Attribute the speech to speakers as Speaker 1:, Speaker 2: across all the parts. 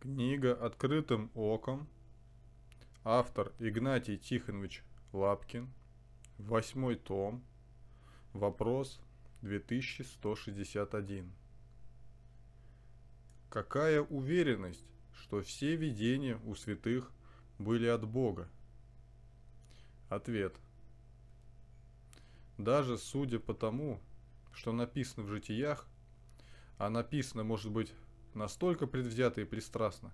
Speaker 1: Книга «Открытым оком». Автор Игнатий Тихонович Лапкин. Восьмой том. Вопрос 2161. Какая уверенность, что все видения у святых были от Бога? Ответ. Даже судя по тому, что написано в житиях, а написано может быть настолько предвзято и пристрастно,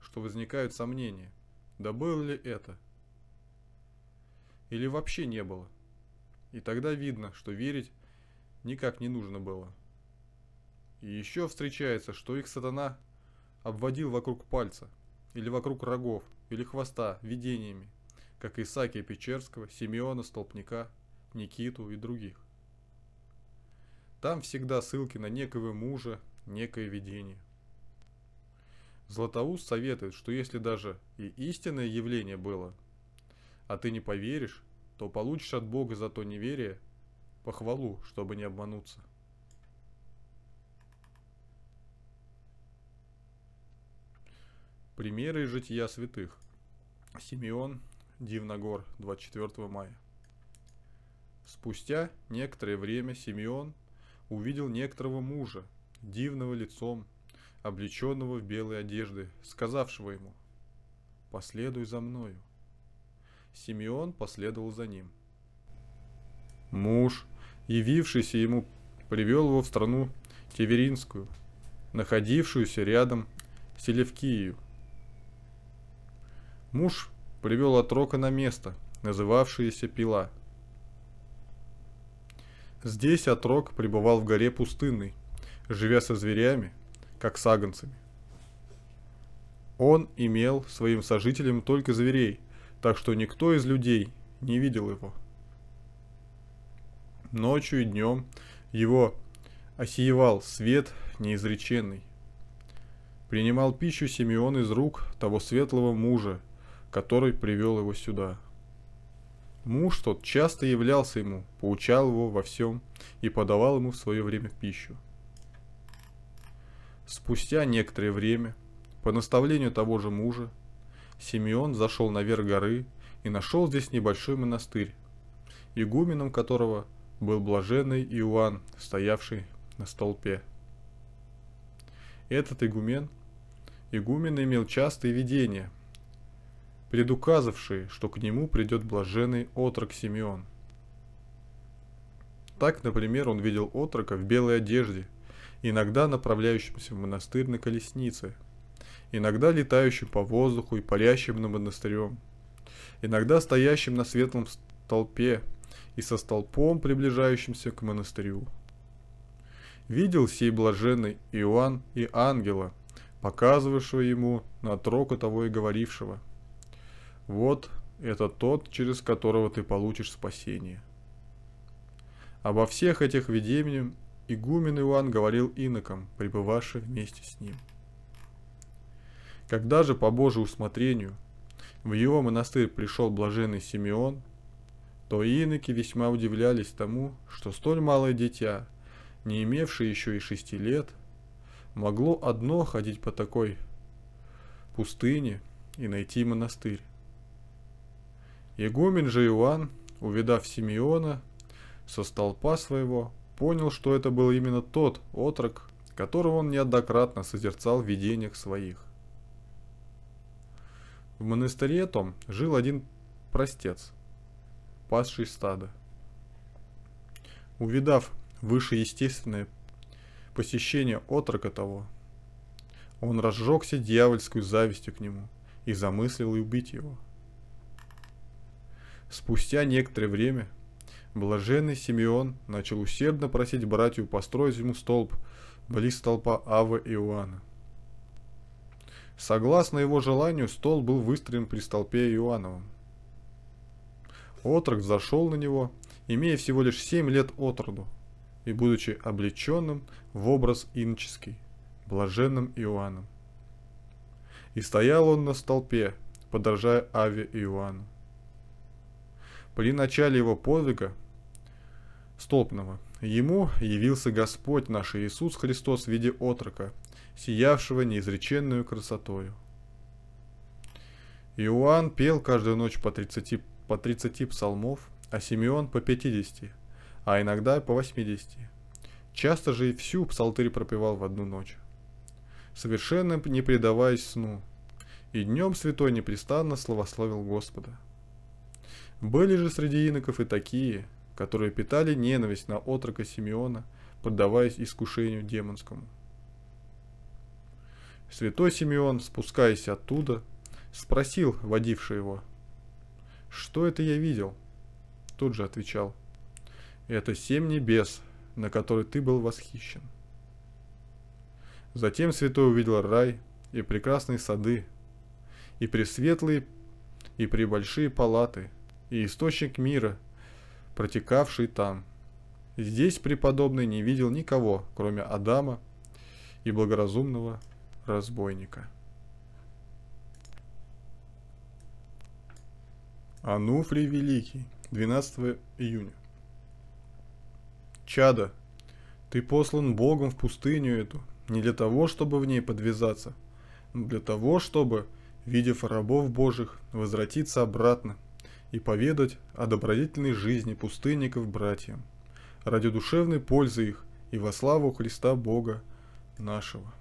Speaker 1: что возникают сомнения, да было ли это? Или вообще не было? И тогда видно, что верить никак не нужно было. И еще встречается, что их сатана обводил вокруг пальца, или вокруг рогов, или хвоста видениями, как Исаакия Печерского, Симеона Столпника, Никиту и других. Там всегда ссылки на некого мужа, некое видение. Златоуст советует, что если даже и истинное явление было, а ты не поверишь, то получишь от Бога за то неверие похвалу, чтобы не обмануться. Примеры жития святых. Симеон, Дивногор, 24 мая. Спустя некоторое время Симеон увидел некоторого мужа, дивного лицом, облеченного в белые одежды, сказавшего ему «Последуй за мною». Симеон последовал за ним. Муж, явившийся ему, привел его в страну Теверинскую, находившуюся рядом с Селевкией. Муж привел отрока на место, называвшееся Пила. Здесь отрок пребывал в горе пустынной, живя со зверями, как саганцами. Он имел своим сожителем только зверей, так что никто из людей не видел его. Ночью и днем его осеевал свет неизреченный. Принимал пищу Симеон из рук того светлого мужа, который привел его сюда. Муж тот часто являлся ему, поучал его во всем и подавал ему в свое время пищу. Спустя некоторое время, по наставлению того же мужа, Симеон зашел наверх горы и нашел здесь небольшой монастырь, игуменом которого был блаженный Иоанн, стоявший на столпе. Этот игумен, игумен имел частые видения, предуказавшие, что к нему придет блаженный отрок Симеон. Так, например, он видел отрока в белой одежде – иногда направляющимся в монастырь на колеснице, иногда летающим по воздуху и палящим на монастырем, иногда стоящим на светлом столпе и со столпом, приближающимся к монастырю. Видел сей блаженный Иоанн и ангела, показывавшего ему на троку того и говорившего. «Вот это тот, через которого ты получишь спасение». Обо всех этих видениях игумен Иоанн говорил инокам, пребывавшим вместе с ним. Когда же по Божьему усмотрению в его монастырь пришел блаженный Симеон, то иноки весьма удивлялись тому, что столь малое дитя, не имевшее еще и шести лет, могло одно ходить по такой пустыне и найти монастырь. Игумен же Иоанн, увидав Симеона, со столпа своего понял, что это был именно тот отрок, которого он неоднократно созерцал в видениях своих. В монастыре том жил один простец, пасший стадо. Увидав вышеестественное посещение отрока того, он разжегся дьявольскую завистью к нему и замыслил убить его. Спустя некоторое время – Блаженный Симеон начал усердно просить братью построить ему столб близ столпа Авы Иоанна. Согласно его желанию, стол был выстроен при столпе Иоанновом. Отрок зашел на него, имея всего лишь семь лет от роду, и будучи облеченным в образ инческий, блаженным Иоанном. И стоял он на столпе, подражая Аве Иоанну. При начале его подвига столпного ему явился Господь наш Иисус Христос в виде отрока, сиявшего неизреченную красотою. Иоанн пел каждую ночь по 30, по 30 псалмов, а Симеон по 50, а иногда по 80. Часто же и всю псалтырь пропевал в одну ночь, совершенно не предаваясь сну. И днем святой непрестанно славословил Господа – были же среди иноков и такие, которые питали ненависть на отрока Симеона, поддаваясь искушению демонскому. Святой Симеон, спускаясь оттуда, спросил водивший его, «Что это я видел?» Тут же отвечал, «Это семь небес, на которые ты был восхищен». Затем святой увидел рай и прекрасные сады, и пресветлые, и пребольшие палаты – и источник мира, протекавший там. Здесь преподобный не видел никого, кроме Адама и благоразумного разбойника. Ануфрий Великий, 12 июня. Чада, ты послан Богом в пустыню эту, не для того, чтобы в ней подвязаться, но для того, чтобы, видев рабов Божьих, возвратиться обратно и поведать о добродетельной жизни пустынников братьям, ради душевной пользы их и во славу Христа Бога нашего.